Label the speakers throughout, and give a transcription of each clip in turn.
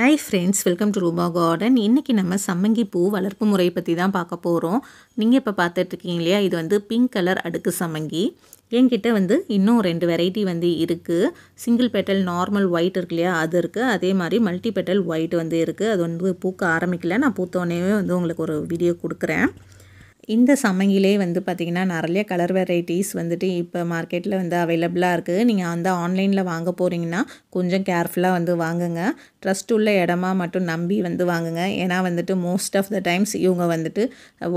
Speaker 1: hi friends welcome to Roopa garden இன்றைக்கி நம்ம சம்மங்கி பூ வளர்ப்பு முறையை பற்றி தான் பார்க்க போகிறோம் நீங்கள் இப்போ பார்த்துட்ருக்கீங்க இல்லையா இது வந்து பிங்க் கலர் அடுக்கு சம்மங்கி என்கிட்ட வந்து இன்னும் ரெண்டு வெரைட்டி வந்து இருக்குது சிங்கிள் பெட்டல் நார்மல் ஒயிட் இருக்கு இல்லையா அது இருக்குது அதே மாதிரி மல்டி பெட்டல் ஒயிட் வந்து இருக்குது அது வந்து பூக்க ஆரம்பிக்கல நான் பூத்தோடனே வந்து உங்களுக்கு ஒரு வீடியோ கொடுக்குறேன் இந்த சமையலே வந்து பார்த்திங்கன்னா நிறைய கலர் வெரைட்டிஸ் வந்துட்டு இப்போ மார்க்கெட்டில் வந்து அவைலபிளாக இருக்குது நீங்கள் அந்த ஆன்லைனில் வாங்க போகிறீங்கன்னா கொஞ்சம் கேர்ஃபுல்லாக வந்து வாங்குங்க ட்ரஸ்ட் உள்ள இடமா மட்டும் நம்பி வந்து வாங்குங்க ஏன்னா வந்துட்டு மோஸ்ட் ஆஃப் த டைம்ஸ் இவங்க வந்துட்டு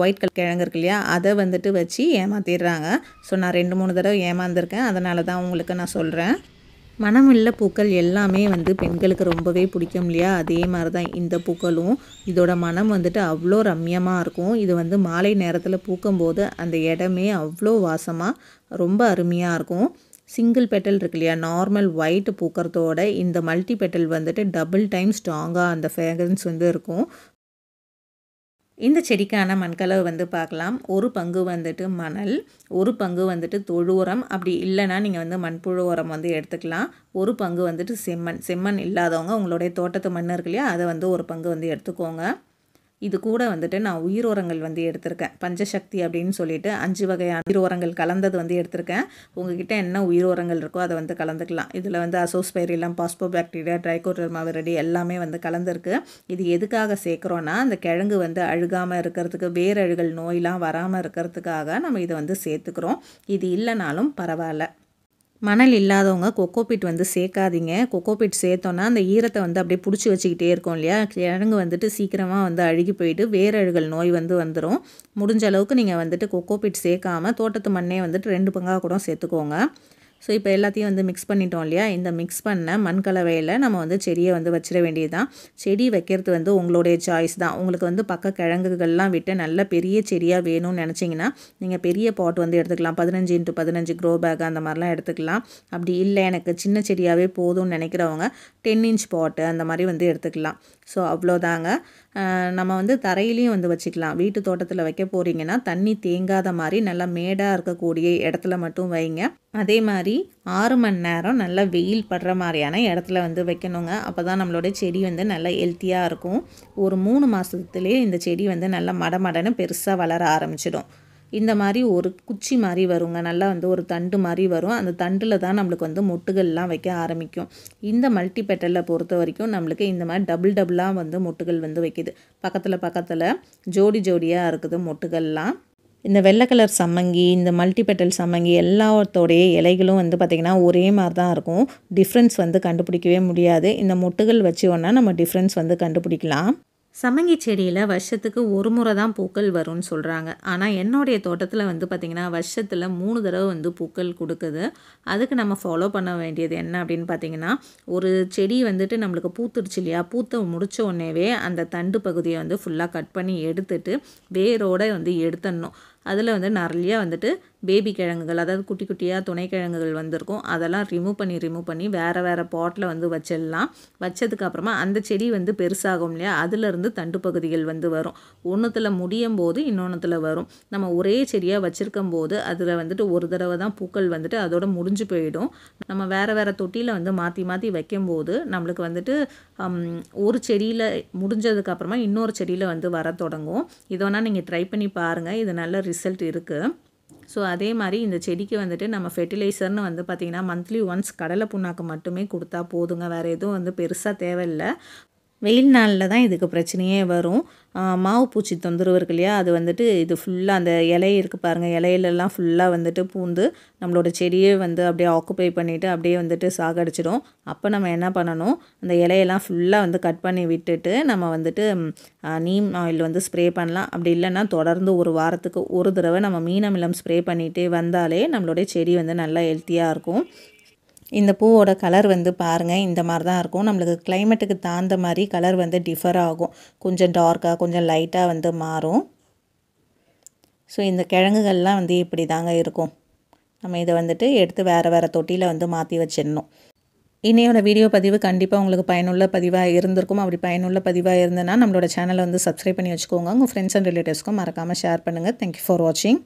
Speaker 1: ஒயிட் கலர் கிழங்கு இருக்கு இல்லையா அதை வந்துட்டு வச்சு ஏமாற்றிடுறாங்க ஸோ நான் ரெண்டு மூணு தடவை ஏமாந்துருக்கேன் அதனால தான் உங்களுக்கு நான் சொல்கிறேன் மனமுள்ள பூக்கள் எல்லாமே வந்து பெண்களுக்கு ரொம்பவே பிடிக்கும் இல்லையா அதே மாதிரி தான் இந்த பூக்களும் இதோட மனம் வந்துட்டு அவ்வளோ ரம்யமாக இருக்கும் இது வந்து மாலை நேரத்தில் பூக்கும்போது அந்த இடமே அவ்வளோ வாசமாக ரொம்ப அருமையாக இருக்கும் சிங்கிள் பெட்டல் இருக்கு இல்லையா நார்மல் ஒயிட் பூக்கிறதோட இந்த மல்டி பெட்டல் வந்துட்டு டபுள் டைம் ஸ்ட்ராங்காக அந்த ஃப்ரேக்ரன்ஸ் வந்து இருக்கும் இந்த செடிக்கான மண்கலவு வந்து பார்க்கலாம் ஒரு பங்கு வந்துட்டு மணல் ஒரு பங்கு வந்துட்டு தொழு உரம் அப்படி இல்லைனா நீங்கள் வந்து மண்புழு உரம் வந்து எடுத்துக்கலாம் ஒரு பங்கு வந்துட்டு செம்மண் செம்மண் இல்லாதவங்க உங்களுடைய தோட்டத்து மண் இருக்கு இல்லையா அதை வந்து ஒரு பங்கு வந்து எடுத்துக்கோங்க இது கூட வந்துட்டு நான் உயிரோரங்கள் வந்து எடுத்திருக்கேன் பஞ்சசக்தி அப்படின்னு சொல்லிட்டு அஞ்சு வகையான உயிரோரங்கள் கலந்தது வந்து எடுத்திருக்கேன் உங்ககிட்ட என்ன உயிரோரங்கள் இருக்கோ அதை வந்து கலந்துக்கலாம் இதில் வந்து அசோஸ்பைரிலாம் பாஸ்போ பாக்டீரியா ட்ரைகோட்ரமா விரடி எல்லாமே வந்து கலந்துருக்கு இது எதுக்காக சேர்க்குறோன்னா அந்த கிழங்கு வந்து அழுகாமல் இருக்கிறதுக்கு வேரழுகள் நோயெலாம் வராமல் இருக்கிறதுக்காக நம்ம இதை வந்து சேர்த்துக்கிறோம் இது இல்லைனாலும் பரவாயில்ல மணல் இல்லாதவங்க கொக்கோபிட் வந்து சேர்க்காதீங்க கொக்கோபிட் சேர்த்தோன்னா அந்த ஈரத்தை வந்து அப்படியே பிடிச்சி வச்சுக்கிட்டே இருக்கும் இல்லையா கிழங்கு வந்துட்டு சீக்கிரமாக வந்து அழுகி போயிட்டு வேரழுகல் நோய் வந்து வந்துடும் முடிஞ்ச அளவுக்கு நீங்கள் வந்துட்டு கொக்கோபிட் சேர்க்காமல் தோட்டத்து மண்ணே வந்துட்டு ரெண்டு பங்காக கூட சேர்த்துக்கோங்க ஸோ இப்போ எல்லாத்தையும் வந்து மிக்ஸ் பண்ணிட்டோம் இல்லையா இந்த மிக்ஸ் பண்ண மண் கலவையில் நம்ம வந்து செடியை வந்து வச்சிட வேண்டியது தான் செடி வைக்கிறது வந்து உங்களுடைய சாய்ஸ் தான் உங்களுக்கு வந்து பக்க கிழங்குகள்லாம் விட்டு நல்ல பெரிய செடியாக வேணும்னு நினச்சிங்கன்னா நீங்கள் பெரிய பாட் வந்து எடுத்துக்கலாம் பதினஞ்சு இன்ட்டு பதினஞ்சு க்ரோ பேக் அந்த மாதிரிலாம் எடுத்துக்கலாம் அப்படி இல்லை எனக்கு சின்ன செடியாகவே போதும்னு நினைக்கிறவங்க டென் இன்ச் பாட்டு அந்த மாதிரி வந்து எடுத்துக்கலாம் ஸோ அவ்வளோதாங்க நம்ம வந்து தரையிலையும் வந்து வச்சுக்கலாம் வீட்டு தோட்டத்தில் வைக்க போகிறீங்கன்னா தண்ணி தேங்காத மாதிரி நல்லா மேடாக இருக்கக்கூடிய இடத்துல மட்டும் வைங்க அதே மாதிரி ஆறு மணி நேரம் நல்லா வெயில் படுற மாதிரியான இடத்துல வந்து வைக்கணுங்க அப்போ தான் நம்மளோட செடி வந்து நல்லா ஹெல்த்தியாக இருக்கும் ஒரு மூணு மாதத்துலேயே இந்த செடி வந்து நல்லா மடமடன்னு பெருசாக வளர ஆரம்பிச்சிடும் இந்த மாதிரி ஒரு குச்சி மாதிரி வருங்க நல்லா வந்து ஒரு தண்டு மாதிரி வரும் அந்த தண்டில் தான் நம்மளுக்கு வந்து மொட்டுகள்லாம் வைக்க ஆரம்பிக்கும் இந்த மல்டி பெட்டலில் பொறுத்த வரைக்கும் நம்மளுக்கு இந்த மாதிரி டபுள் டபுளாக வந்து மொட்டுகள் வந்து வைக்கிது பக்கத்தில் பக்கத்தில் ஜோடி ஜோடியாக இருக்குது மொட்டுகள்லாம் இந்த வெள்ளை கலர் சம்மங்கி இந்த மல்டிபெட்டல் சம்மங்கி எல்லாத்தோடைய இலைகளும் வந்து பார்த்திங்கன்னா ஒரே மாதிரி தான் இருக்கும் டிஃப்ரென்ஸ் வந்து கண்டுபிடிக்கவே முடியாது இந்த மொட்டுகள் வச்சோன்னா நம்ம டிஃப்ரென்ஸ் வந்து கண்டுபிடிக்கலாம் சமங்கி செடியில் வருஷத்துக்கு ஒரு முறை தான் பூக்கள் வரும்னு சொல்கிறாங்க ஆனால் என்னுடைய தோட்டத்தில் வந்து பார்த்திங்கன்னா வருஷத்தில் மூணு தடவை வந்து பூக்கள் கொடுக்குது அதுக்கு நம்ம ஃபாலோ பண்ண வேண்டியது என்ன அப்படின்னு பார்த்திங்கன்னா ஒரு செடி வந்துட்டு நம்மளுக்கு பூத்துடுச்சு இல்லையா பூத்த முடித்த உடனேவே அந்த தண்டு பகுதியை வந்து ஃபுல்லாக கட் பண்ணி எடுத்துட்டு வேரோடு வந்து எடுத்துடணும் அதில் வந்து நிறையா வந்துட்டு பேபி கிழங்குகள் அதாவது குட்டி குட்டியாக துணை கிழங்குகள் வந்திருக்கும் அதெல்லாம் ரிமூவ் பண்ணி ரிமூவ் பண்ணி வேறு வேறு பாட்டில் வந்து வச்சிடலாம் வச்சதுக்கப்புறமா அந்த செடி வந்து பெருசாகும் இல்லையா அதுலேருந்து தண்டு பகுதிகள் வந்து வரும் ஒன்றுத்தில் முடியும் போது இன்னொன்றுத்தில் வரும் நம்ம ஒரே செடியாக வச்சுருக்கும் போது அதில் வந்துட்டு ஒரு தடவை தான் பூக்கள் வந்துட்டு அதோட முடிஞ்சு போயிடும் நம்ம வேறு வேறு தொட்டியில் வந்து மாற்றி மாற்றி வைக்கும்போது நம்மளுக்கு வந்துட்டு ஒரு செடியில் முடிஞ்சதுக்கப்புறமா இன்னொரு செடியில் வந்து வர தொடங்கும் இதை வேணால் நீங்கள் ட்ரை பண்ணி பாருங்கள் இது நல்ல ரிஸ் ரிசல்ட் இருக்குது ஸோ அதே மாதிரி இந்த செடிக்கு வந்துட்டு நம்ம ஃபெர்டிலைசர்னு வந்து பார்த்திங்கன்னா மந்த்லி ஒன்ஸ் கடலை புண்ணாக்கு மட்டுமே கொடுத்தா போதுங்க வேறு எதுவும் வந்து பெருசாக தேவையில்லை வெயில் நாளில் தான் இதுக்கு பிரச்சனையே வரும் மாவு பூச்சி தொந்தரவு இல்லையா அது வந்துட்டு இது ஃபுல்லாக அந்த இலை இருக்குது பாருங்கள் இலையிலலாம் ஃபுல்லாக வந்துட்டு பூந்து நம்மளோட செடியே வந்து அப்படியே ஆக்குப்பை பண்ணிவிட்டு அப்படியே வந்துட்டு சாகடிச்சிடும் அப்போ நம்ம என்ன பண்ணணும் அந்த இலையெல்லாம் ஃபுல்லாக வந்து கட் பண்ணி விட்டுட்டு நம்ம வந்துட்டு நீம் ஆயில் வந்து ஸ்ப்ரே பண்ணலாம் அப்படி இல்லைன்னா தொடர்ந்து ஒரு வாரத்துக்கு ஒரு தடவை நம்ம மீனமிலம் ஸ்ப்ரே பண்ணிகிட்டே வந்தாலே நம்மளுடைய செடி வந்து நல்லா ஹெல்த்தியாக இருக்கும் இந்த பூவோட கலர் வந்து பாருங்கள் இந்த மாதிரி தான் இருக்கும் நம்மளுக்கு கிளைமேட்டுக்கு தகுந்த மாதிரி கலர் வந்து டிஃபர் ஆகும் கொஞ்சம் டார்க்காக கொஞ்சம் லைட்டாக வந்து மாறும் ஸோ இந்த கிழங்குகள்லாம் வந்து இப்படி தாங்க இருக்கும் நம்ம இதை வந்துட்டு எடுத்து வேறு வேறு தொட்டியில் வந்து மாற்றி வச்சிடணும் இன்னையோட வீடியோ பதிவு கண்டிப்பாக உங்களுக்கு பயனுள்ள பதிவாக இருந்திருக்கும் அப்படி பயனுள்ள பதிவாக இருந்ததுன்னா நம்மளோட சேனலை வந்து சப்ஸ்கிரைப் பண்ணி வச்சுக்கோங்க உங்கள் ஃப்ரெண்ட்ஸ் அண்ட் ரிலேட்டிவ்ஸ்க்கும் மறக்காமல் ஷேர் பண்ணுங்கள் தேங்க்யூ ஃபார் வாட்சிங்